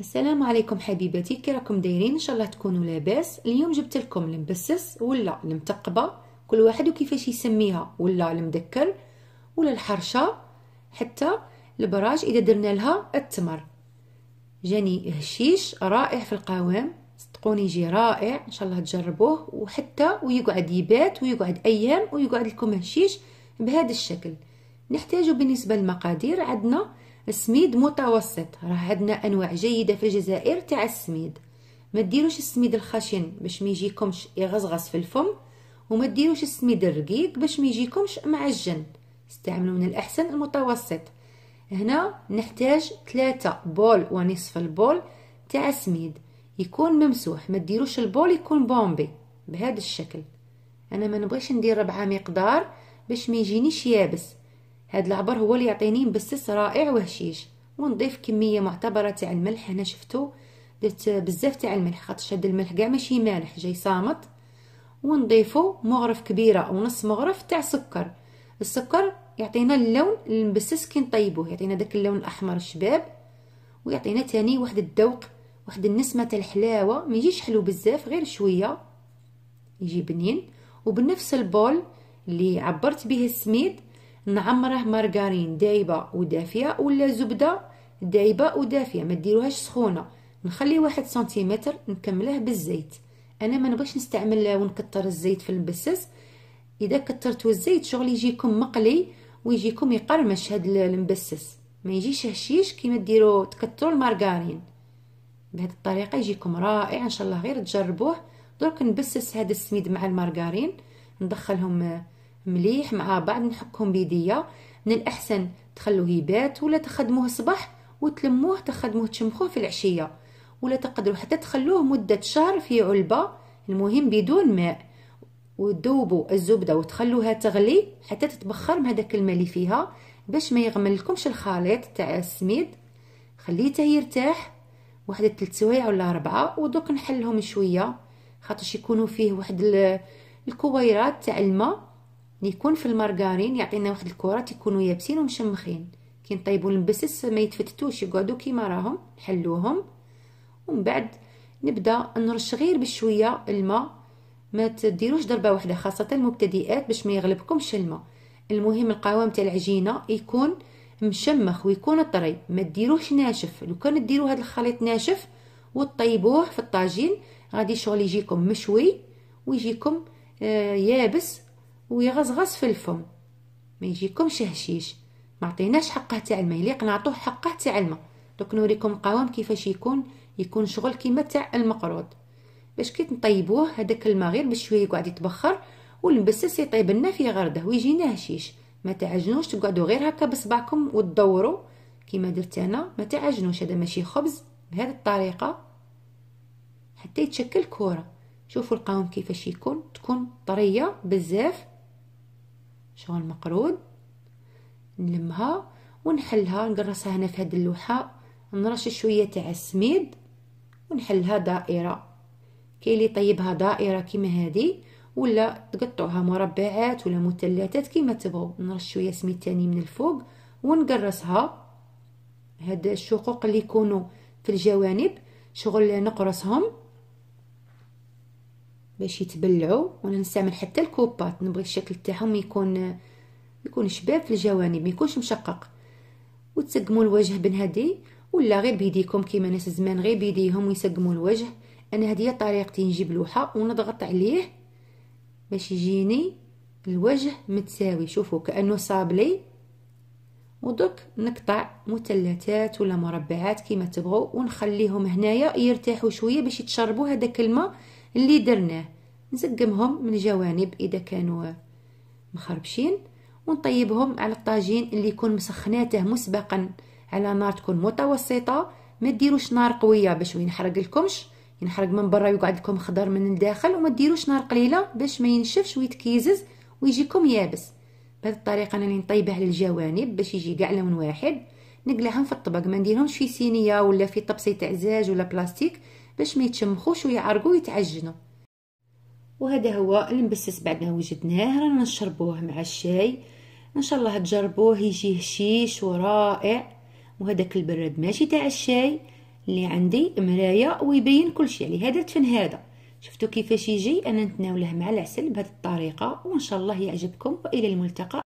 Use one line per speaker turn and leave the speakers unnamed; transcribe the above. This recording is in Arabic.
السلام عليكم حبيباتي كي راكم دايرين ان شاء الله تكونوا لاباس اليوم جبت لكم المبسس ولا المتقبه كل واحد وكيفاش يسميها ولا المدكر ولا الحرشه حتى البراج اذا درنا لها التمر جاني هشيش رائع في القوام صدقوني جي رائع ان شاء الله تجربوه وحتى ويقعد يبات ويقعد ايام ويقعد لكم هشيش بهذا الشكل نحتاجو بالنسبة للمقادير عندنا سميد متوسط راه عندنا انواع جيده في الجزائر تاع السميد ما ديروش السميد الخشن باش ما يجيكمش يغصغص في الفم وما ديروش السميد الرقيق باش ما يجيكمش معجن استعملوا من الاحسن المتوسط هنا نحتاج ثلاثة بول ونصف البول تاع سميد يكون ممسوح ما ديروش البول يكون بومبي بهذا الشكل انا ما نبغيش ندير ربعه مقدار باش ما يجينيش يابس هاد العبر هو اللي يعطيني مبسس رائع وهشيش ونضيف كميه معتبره تاع الملح هنا شفتو درت بزاف تاع الملح خاطرش هاد الملح كاع ماشي مالح جاي صامت ونضيفو مغرف كبيره ونص مغرف تاع سكر السكر يعطينا اللون المبسس كي نطيبوه يعطينا داك اللون الاحمر الشباب ويعطينا تاني واحد الذوق واحد النسمه تاع الحلاوه ما يجيش حلو بزاف غير شويه يجي بنين وبنفس البول اللي عبرت به السميد نعمره مارغارين دايبه ودافيه ولا زبده دايبه ودافيه ما ديروهاش سخونه نخلي واحد سنتيمتر نكمله بالزيت انا ما نبغيش نستعمل ونكثر الزيت في المبسس اذا كثرتوا الزيت شغل يجيكم مقلي ويجيكم يقرمش هاد المبسس ما يجيش هشيش كيما ديروا تكثروا المارغارين بهذه الطريقه يجيكم رائع ان شاء الله غير تجربوه درك نبسس هذا السميد مع المارغارين ندخلهم مليح مع بعض نحكهم بيديا من الأحسن تخلوه يبات ولا تخدموه صباح وتلموه تخدموه تشمخوه في العشية ولا تقدروا حتى تخلوه مدة شهر في علبة المهم بدون ماء وتذوبوا الزبدة وتخلوها تغلي حتى تتبخر من هذاك الماء اللي فيها باش ما يغملكمش الخليط تاع السميد خليته يرتاح واحد ثلاث سوايع ولا أربعة ودوك نحلهم شوية خاطرش يكونوا فيه واحد الكويرات تاع الماء اللي يكون في المارغارين يعطينا واحد الكرات تيكونوا يابسين ومشمخين كي نطيبوا المبسس ما يتفتتوش يقعدوا كيما راهم نحلوهم ومن بعد نبدا نرش غير بشويه الماء ما تديروش ضربه واحده خاصه المبتدئات باش ما يغلبكمش الماء المهم القوام تاع العجينه يكون مشمخ ويكون طري ما ديروش ناشف لو كان ديروا هذا الخليط ناشف وتطيبوه في الطاجين غادي شغل يجيكم مشوي ويجيكم آه، يابس ويغصغص في الفم ما يجيكمش هشيش ما عطيناش حقه تاع يليق نعطوه حقه تاع الماء دوك نوريكم القوام كيفاش يكون يكون شغل كيما تاع المقروض باش كي نطيبوه هذاك الماء غير بشويه يقعد يتبخر والمبسس يطيب لنا في غرده ويجينا هشيش ما تعجنوش تقعدوا غير هكا بصبعكم وتدوروا كيما درت انا ما تعجنوش هذا ماشي خبز بهذه الطريقه حتى يتشكل كوره شوفوا القوام كيفاش يكون تكون طريه بزاف شغل مقرود نلمها ونحلها نقرصها هنا في هاد اللوحه نرش شويه تاع السميد ونحلها دائره كاين اللي طيبها دائره كيما هادي ولا تقطعها مربعات ولا مثلثات كيما تبغوا نرش شويه سميد تاني من الفوق ونقرصها هاد الشقوق اللي يكونوا في الجوانب شغل نقرصهم باش يتبلعوا وانا نستعمل حتى الكوبات نبغي الشكل تاعهم يكون يكون شباب في الجوانب ما يكونش مشقق وتسقموا الوجه بنهدي ولا غير بيديكم كيما ناس زمان غير بيديهم ويسقموا الوجه انا هذه طريقتي نجيب لوحه ونضغط عليه باش يجيني الوجه متساوي شوفوا كانه صابلي ودك نقطع مثلثات ولا مربعات كيما تبغوا ونخليهم هنايا يرتاحوا شويه باش يتشربوا هذاك الماء اللي درناه نزقمهم من الجوانب اذا كانوا مخربشين ونطيبهم على الطاجين اللي يكون مسخناته مسبقا على نار تكون متوسطه ما ديروش نار قويه باش ما ينحرق لكمش ينحرق من برا ويقعد لكم خضر من الداخل وما ديروش نار قليله باش ما ينشفش ويتكيزز ويجيكم يابس بهذه الطريقه انا نطيبه على الجوانب باش يجي كاع لون واحد نقلعهم في الطبق ما نديرهمش في سينيه ولا في طبسي تاع زاج ولا بلاستيك باش ما يتشمخوش ويعرقوا ويتعجنوا وهذا هو المبسس بعد ما وجدناه رانا نشربوه مع الشاي ان شاء الله تجربوه يجي هشيش ورائع وهذاك البراد ماشي تاع الشاي اللي عندي مرايا ويبين كل شيء يعني هذا دفن هذا شفتوا كيفاش يجي انا نتناوله مع العسل بهذه الطريقه وان شاء الله يعجبكم والى الملتقى